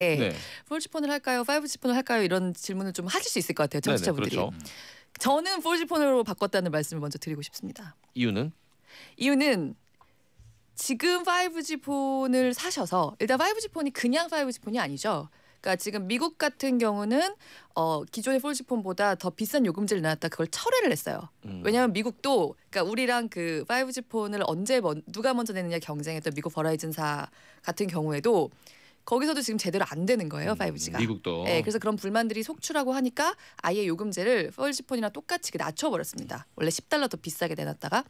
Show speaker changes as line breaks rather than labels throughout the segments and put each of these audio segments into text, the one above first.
예. 네. 4G폰을 할까요? 5G폰을 할까요? 이런 질문을 좀 하실 수 있을 것 같아요. 네, 네, 청취자분들이. 네네, 그렇죠. 저는 4G폰으로 바꿨다는 말씀을 먼저 드리고 싶습니다. 이유는? 이유는 지금 5G폰을 사셔서 일단 5G폰이 그냥 5G폰이 아니죠. 그러니까 지금 미국 같은 경우는 어, 기존의 4G폰보다 더 비싼 요금제를 내놨다 그걸 철회를 했어요. 음. 왜냐하면 미국도 그러니까 우리랑 그 5G폰을 언제 먼, 누가 먼저 내느냐 경쟁했던 미국 버라이즌사 같은 경우에도 거기서도 지금 제대로 안 되는 거예요 5G가. 음, 미국도. 네, 그래서 그런 불만들이 속출하고 하니까 아예 요금제를 4G폰이랑 똑같이 낮춰버렸습니다. 원래 10달러 더 비싸게 내놨다가.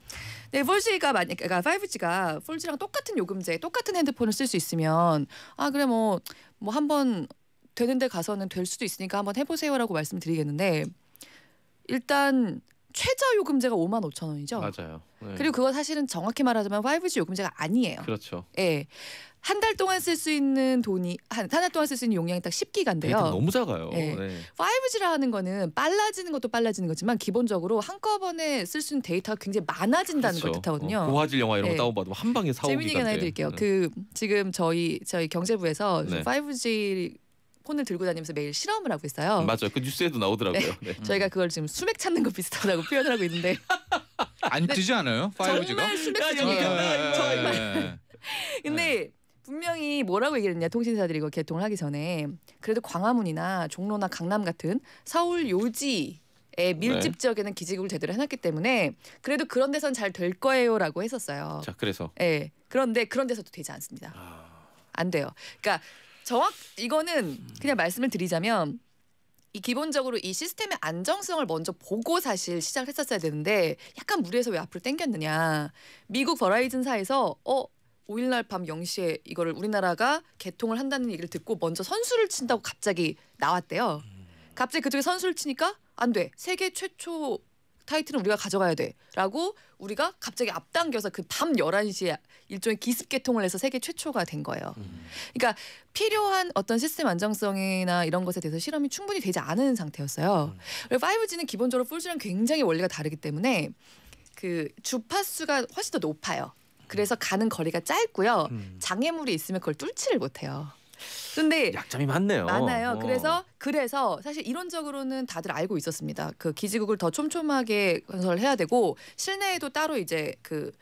네, 4G가 만약 그러니까 5G가 4G랑 똑같은 요금제, 똑같은 핸드폰을 쓸 수 있으면 아 그래 뭐뭐 뭐 한 번 되는데 가서는 될 수도 있으니까 한 번 해보세요라고 말씀드리겠는데 일단 최저 요금제가 5만 5천 원이죠. 맞아요. 네. 그리고 그거 사실은 정확히 말하자면 5G 요금제가 아니에요. 그렇죠. 예. 한 달 동안 쓸 수 있는 돈이 한 한 달 동안 쓸 수 있는 용량이 딱 10기가인데요. 너무 작아요. 예. 네. 5G라는 거는 빨라지는 것도 빨라지는 거지만 기본적으로 한꺼번에 쓸 수 있는 데이터가 굉장히 많아진다는 그렇죠. 걸 뜻하거든요. 어, 고화질 영화 이런 거 예. 다운받으면 한 방에 4, 5기가 재미있게 하나 해드릴게요. 네. 그 지금 저희 저희 경제부에서 네. 5G 폰을 들고 다니면서 매일 실험을 하고 있어요. 음, 맞아요. 그 뉴스에도 나오더라고요. 네. 네. 저희가 그걸 지금 수맥 찾는 것 비슷하다고 표현을 하고 있는데 안 뜨지 않아요? 5G가? 정말 수맥 찾는 아, 정 네. 네. 근데 분명히 뭐라고 얘기 했냐 통신사들이 이거 개통을 하기 전에 그래도 광화문이나 종로나 강남 같은 서울 요지 에 밀집 네. 에는 기지국을 제대로 해놨기 때문에 그래도 그런 데선 잘 될 거예요라고 했었어요. 자 그래서 네. 그런데 그런 데서도 되지 않습니다. 아. 안 돼요. 그러니까 정확 이거는 음. 그냥 말씀을 드리자면 이 기본적으로 이 시스템의 안정성을 먼저 보고 사실 시작을 했었어야 되는데 약간 무리해서 왜 앞으로 땡겼느냐. 미국 버라이즌사에서 어 5일날 밤 0시에 이거를 우리나라가 개통을 한다는 얘기를 듣고 먼저 선수를 친다고 갑자기 나왔대요. 음. 갑자기 그쪽에 선수를 치니까 안 돼. 세계 최초 타이틀은 우리가 가져가야 돼라고 우리가 갑자기 앞당겨서 그 밤 11시에 일종의 기습개통을 해서 세계 최초가 된 거예요. 음. 그러니까 필요한 어떤 시스템 안정성이나 이런 것에 대해서 실험이 충분히 되지 않은 상태였어요. 음. 그리고 5G는 기본적으로 4G랑 굉장히 원리가 다르기 때문에 그 주파수가 훨씬 더 높아요. 그래서 가는 거리가 짧고요. 음. 장애물이 있으면 그걸 뚫지를 못해요. 근데 약점이 많네요. 많아요. 어. 그래서 그래서 사실 이론적으로는 다들 알고 있었습니다. 그 기지국을 더 촘촘하게 건설을 해야 되고 실내에도 따로 이제 그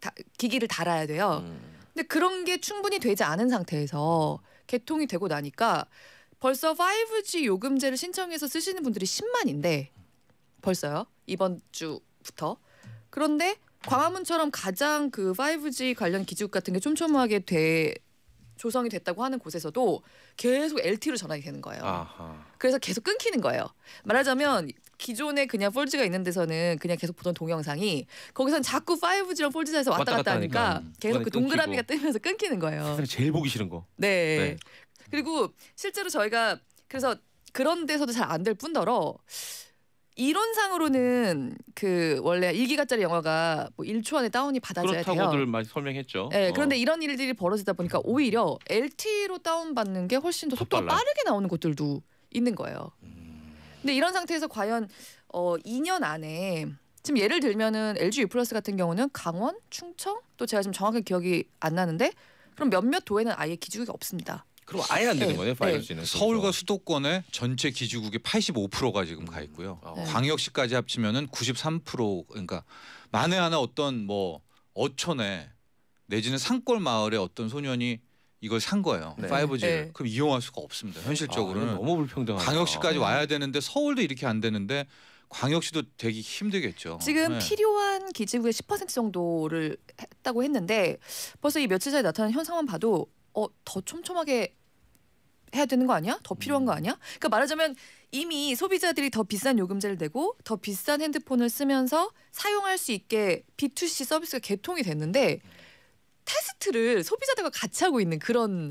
다, 기기를 달아야 돼요. 음. 근데 그런 게 충분히 되지 않은 상태에서 개통이 되고 나니까 벌써 5G 요금제를 신청해서 쓰시는 분들이 10만인데 벌써요. 이번 주부터. 그런데 광화문처럼 가장 그 5G 관련 기지국 같은 게 촘촘하게 돼 조성이 됐다고 하는 곳에서도 계속 LTE로 전환이 되는 거예요. 아하. 그래서 계속 끊기는 거예요. 말하자면 기존에 그냥 4G가 있는 데서는 그냥 계속 보던 동영상이 거기선 자꾸 5G랑 4G에서 왔다, 왔다 갔다, 하니까, 하니까 음, 계속 그 동그라미가 뜨면서 끊기는 거예요. 제일 보기 싫은 거. 네. 네. 그리고 실제로 저희가 그래서 그런 데서도 잘 안 될 뿐더러 이론상으로는 그 원래 일기가짜리 영화가 뭐 1초 안에 다운이 받아져야 돼요. 그렇다고들 설명했죠. 네, 어. 그런데 이런 일들이 벌어지다 보니까 오히려 LTE로 다운받는 게 훨씬 더 속도가 빨라. 빠르게 나오는 곳들도 있는 거예요. 근데 이런 상태에서 과연 어 2년 안에 지금 예를 들면은 LG U 플러스 같은 경우는 강원, 충청 또 제가 지금 정확히 기억이 안 나는데 그럼 몇몇 도에는 아예 기지국이 없습니다. 그럼 아예 안 되는 거네요. 바이러스 네. 네. 서울과 수도권의 전체 기지국의 85%가 지금 가 있고요. 어. 광역시까지 합치면은 93% 그러니까 만에 하나 어떤 뭐 어촌에 내지는 산골 마을에 어떤 소년이 이걸 산 거예요. 네. 5G. 네. 그럼 이용할 수가 없습니다. 현실적으로는 아, 너무 불평등하다. 광역시까지 네. 와야 되는데 서울도 이렇게 안 되는데 광역시도 되기 힘들겠죠. 지금 네. 필요한 기지국의 10% 정도를 했다고 했는데 벌써 이 며칠 전에 나타난 현상만 봐도 어, 더 촘촘하게 해야 되는 거 아니야? 더 필요한 거 음. 아니야? 그러니까 말하자면 이미 소비자들이 더 비싼 요금제를 내고 더 비싼 핸드폰을 쓰면서 사용할 수 있게 B2C 서비스가 개통이 됐는데 테스트를 소비자들과 같이 하고 있는 그런